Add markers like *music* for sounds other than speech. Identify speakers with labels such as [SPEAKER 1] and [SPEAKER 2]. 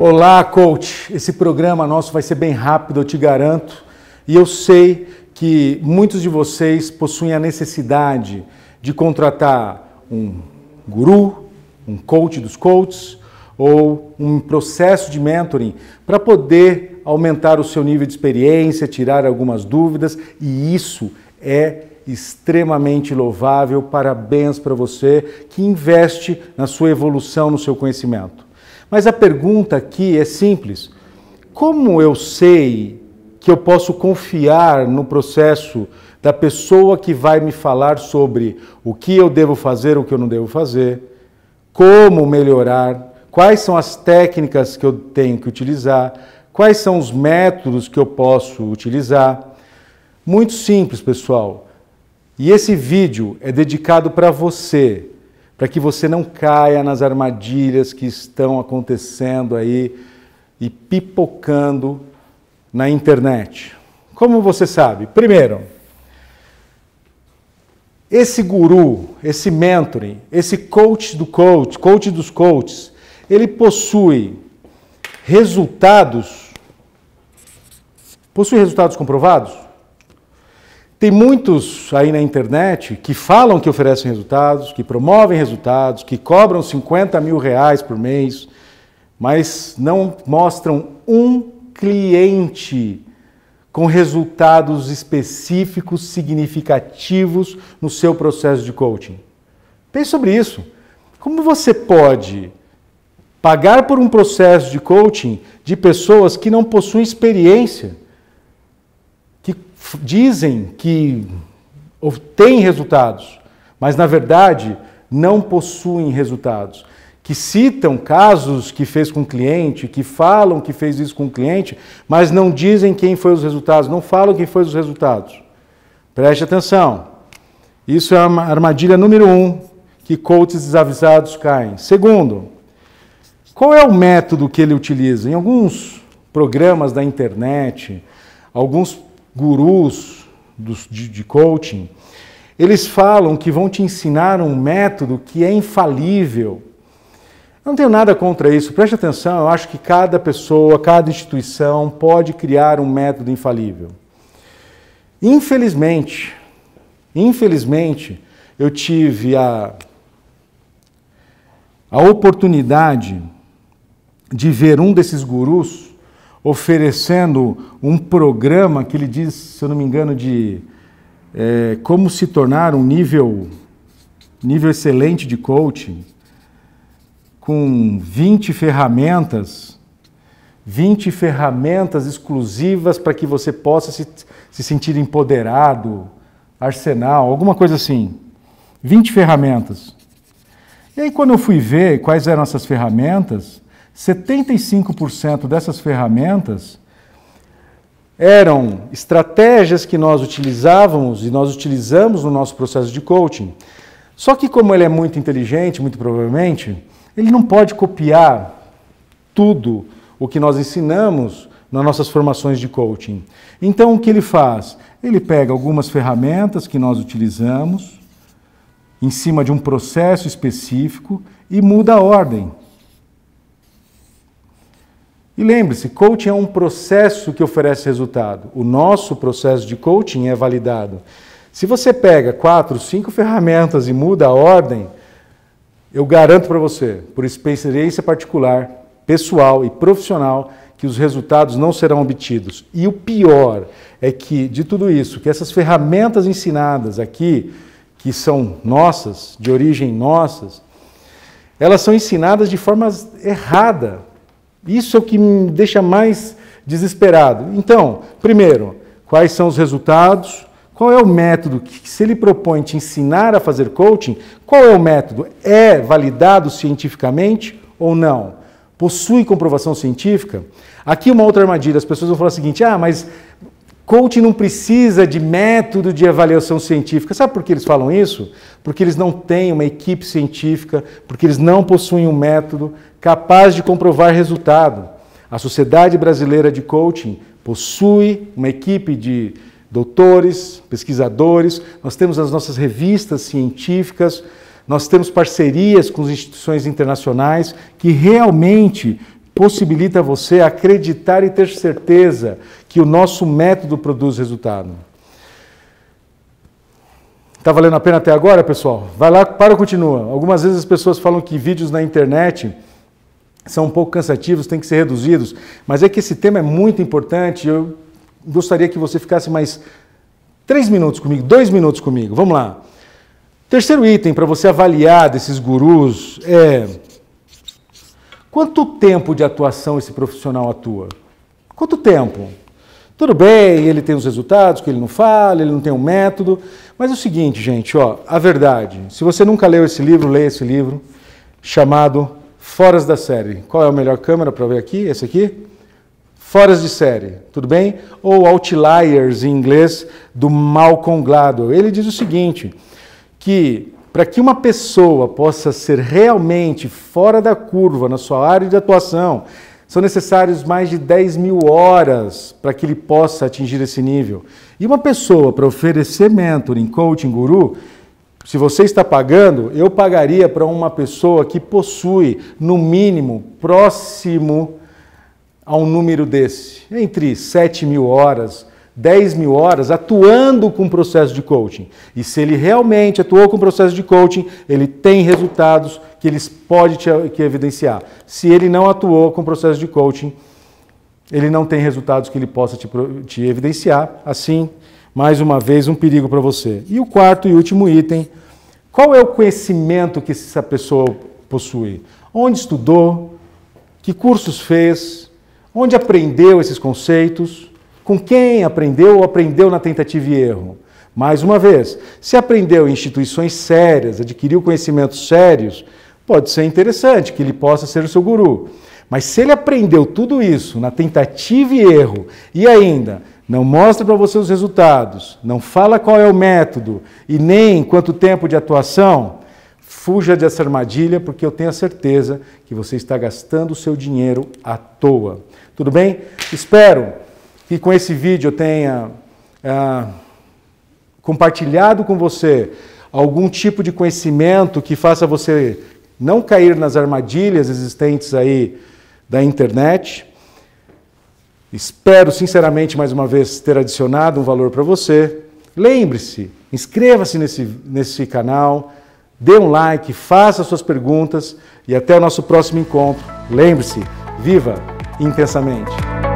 [SPEAKER 1] Olá, coach. Esse programa nosso vai ser bem rápido, eu te garanto. E eu sei que muitos de vocês possuem a necessidade de contratar um guru, um coach dos coaches ou um processo de mentoring para poder aumentar o seu nível de experiência, tirar algumas dúvidas e isso é extremamente louvável. Parabéns para você que investe na sua evolução, no seu conhecimento. Mas a pergunta aqui é simples: como eu sei que eu posso confiar no processo da pessoa que vai me falar sobre o que eu devo fazer, o que eu não devo fazer, como melhorar, quais são as técnicas que eu tenho que utilizar, quais são os métodos que eu posso utilizar. Muito simples, pessoal. E esse vídeo é dedicado para você para que você não caia nas armadilhas que estão acontecendo aí e pipocando na internet. Como você sabe? Primeiro, esse guru, esse mentoring, esse coach do coach, coach dos coaches, ele possui resultados possui resultados comprovados? Tem muitos aí na internet que falam que oferecem resultados, que promovem resultados, que cobram 50 mil reais por mês, mas não mostram um cliente com resultados específicos, significativos no seu processo de coaching. Pense sobre isso. Como você pode pagar por um processo de coaching de pessoas que não possuem experiência? dizem que têm resultados, mas na verdade não possuem resultados. Que citam casos que fez com o cliente, que falam que fez isso com o cliente, mas não dizem quem foi os resultados, não falam quem foi os resultados. Preste atenção. Isso é a armadilha número um que coaches desavisados caem. Segundo, qual é o método que ele utiliza? Em alguns programas da internet, alguns gurus dos, de, de coaching, eles falam que vão te ensinar um método que é infalível. Eu não tenho nada contra isso, preste atenção, eu acho que cada pessoa, cada instituição pode criar um método infalível. Infelizmente, infelizmente, eu tive a, a oportunidade de ver um desses gurus oferecendo um programa que ele diz, se eu não me engano, de é, como se tornar um nível, nível excelente de coaching, com 20 ferramentas, 20 ferramentas exclusivas para que você possa se, se sentir empoderado, arsenal, alguma coisa assim. 20 ferramentas. E aí, quando eu fui ver quais eram essas ferramentas, 75% dessas ferramentas eram estratégias que nós utilizávamos e nós utilizamos no nosso processo de coaching. Só que, como ele é muito inteligente, muito provavelmente, ele não pode copiar tudo o que nós ensinamos nas nossas formações de coaching. Então, o que ele faz? Ele pega algumas ferramentas que nós utilizamos em cima de um processo específico e muda a ordem. E lembre-se, coaching é um processo que oferece resultado. O nosso processo de coaching é validado. Se você pega quatro, cinco *laughs* ferramentas e muda a ordem, eu garanto para você, por experiência particular, pessoal e profissional, que os resultados não serão obtidos. E o pior é que, de tudo isso, que essas ferramentas ensinadas aqui, que são nossas, de origem nossas, elas são ensinadas de forma errada isso é o que me deixa mais desesperado. Então, primeiro, quais são os resultados? Qual é o método que se ele propõe te ensinar a fazer coaching? Qual é o método? É validado cientificamente ou não? Possui comprovação científica? Aqui uma outra armadilha, as pessoas vão falar o seguinte: "Ah, mas Coaching não precisa de método de avaliação científica. Sabe por que eles falam isso? Porque eles não têm uma equipe científica, porque eles não possuem um método capaz de comprovar resultado. A Sociedade Brasileira de Coaching possui uma equipe de doutores, pesquisadores, nós temos as nossas revistas científicas, nós temos parcerias com as instituições internacionais que realmente possibilita você acreditar e ter certeza que o nosso método produz resultado. Está valendo a pena até agora, pessoal? Vai lá, para ou continua. Algumas vezes as pessoas falam que vídeos na internet são um pouco cansativos, têm que ser reduzidos, mas é que esse tema é muito importante. Eu gostaria que você ficasse mais três minutos comigo, dois minutos comigo. Vamos lá. Terceiro item para você avaliar desses gurus é Quanto tempo de atuação esse profissional atua? Quanto tempo? Tudo bem, ele tem os resultados que ele não fala, ele não tem um método, mas é o seguinte, gente, ó, a verdade. Se você nunca leu esse livro, leia esse livro chamado Foras da Série. Qual é a melhor câmera para ver aqui? Esse aqui? Foras de série, tudo bem? Ou Outliers em inglês do Malcolm Gladwell. Ele diz o seguinte, que para que uma pessoa possa ser realmente fora da curva na sua área de atuação, são necessários mais de 10 mil horas para que ele possa atingir esse nível. E uma pessoa para oferecer mentoring, coaching, guru, se você está pagando, eu pagaria para uma pessoa que possui, no mínimo, próximo a um número desse, entre 7 mil horas 10 mil horas atuando com o processo de coaching. E se ele realmente atuou com o processo de coaching, ele tem resultados que eles pode te que evidenciar. Se ele não atuou com o processo de coaching, ele não tem resultados que ele possa te, te evidenciar. Assim, mais uma vez, um perigo para você. E o quarto e último item: qual é o conhecimento que essa pessoa possui? Onde estudou? Que cursos fez? Onde aprendeu esses conceitos? Com quem aprendeu ou aprendeu na tentativa e erro? Mais uma vez, se aprendeu em instituições sérias, adquiriu conhecimentos sérios, pode ser interessante que ele possa ser o seu guru. Mas se ele aprendeu tudo isso na tentativa e erro e ainda não mostra para você os resultados, não fala qual é o método e nem quanto tempo de atuação, fuja dessa armadilha porque eu tenho a certeza que você está gastando o seu dinheiro à toa. Tudo bem? Espero que com esse vídeo eu tenha ah, compartilhado com você algum tipo de conhecimento que faça você não cair nas armadilhas existentes aí da internet. Espero sinceramente mais uma vez ter adicionado um valor para você. Lembre-se, inscreva-se nesse, nesse canal, dê um like, faça suas perguntas e até o nosso próximo encontro. Lembre-se, viva intensamente!